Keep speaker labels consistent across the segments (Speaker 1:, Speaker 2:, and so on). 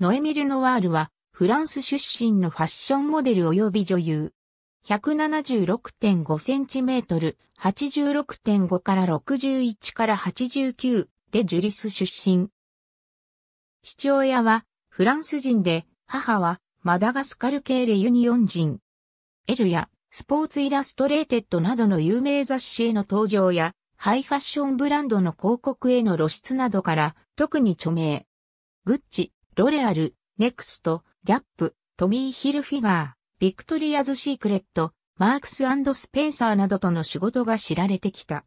Speaker 1: ノエミル・ノワールは、フランス出身のファッションモデル及び女優。176.5センチメートル、86.5から61から89でジュリス出身。父親はフランス人で、母はマダガスカル系レユニオン人。エルやスポーツイラストレーテッドなどの有名雑誌への登場や、ハイファッションブランドの広告への露出などから特に著名。グッチ、ロレアル、ネクスト、ギャップ、トミー・ヒルフィガー、ビクトリアズ・シークレット、マークススペンサーなどとの仕事が知られてきた。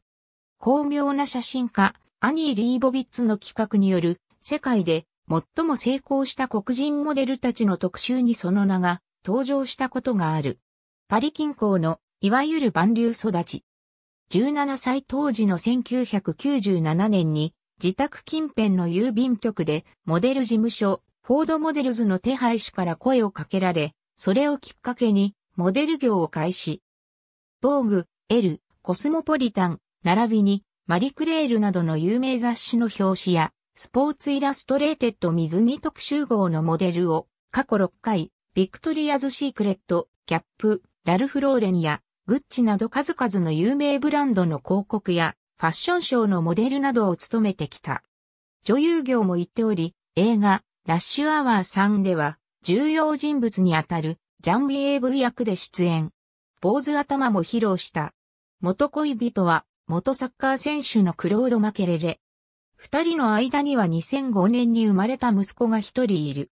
Speaker 1: 巧妙な写真家、アニー・リーボビッツの企画による、世界で最も成功した黒人モデルたちの特集にその名が登場したことがある。パリ近郊の、いわゆる万流育ち。17歳当時の1997年に自宅近辺の郵便局で、モデル事務所、フォードモデルズの手配師から声をかけられ、それをきっかけに、モデル業を開始。防具、L、コスモポリタン、並びに、マリクレールなどの有名雑誌の表紙や、スポーツイラストレーテッド水着特集号のモデルを、過去6回、ビクトリアズ・シークレット、キャップ、ラルフ・ローレンや、グッチなど数々の有名ブランドの広告や、ファッションショーのモデルなどを務めてきた。女優業も行っており、映画、ラッシュアワー3では、重要人物にあたるジャンビエーブ役で出演。坊主頭も披露した。元恋人は、元サッカー選手のクロード・マケレレ。二人の間には2005年に生まれた息子が一人いる。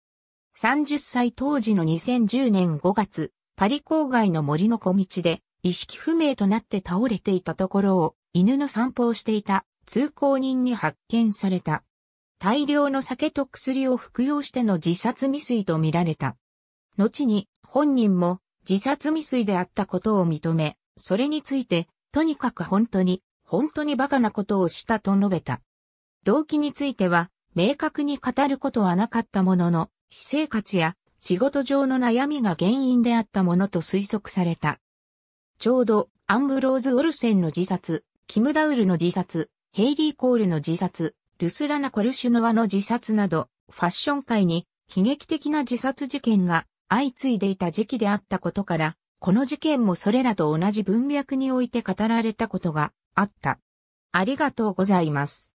Speaker 1: 30歳当時の2010年5月、パリ郊外の森の小道で意識不明となって倒れていたところを犬の散歩をしていた通行人に発見された。大量の酒と薬を服用しての自殺未遂とみられた。後に本人も自殺未遂であったことを認め、それについて、とにかく本当に、本当に馬鹿なことをしたと述べた。動機については、明確に語ることはなかったものの、私生活や仕事上の悩みが原因であったものと推測された。ちょうどアンブローズ・オルセンの自殺、キム・ダウルの自殺、ヘイリー・コールの自殺、ルスラナ・コルシュノワの自殺など、ファッション界に悲劇的な自殺事件が相次いでいた時期であったことから、この事件もそれらと同じ文脈において語られたことがあった。ありがとうございます。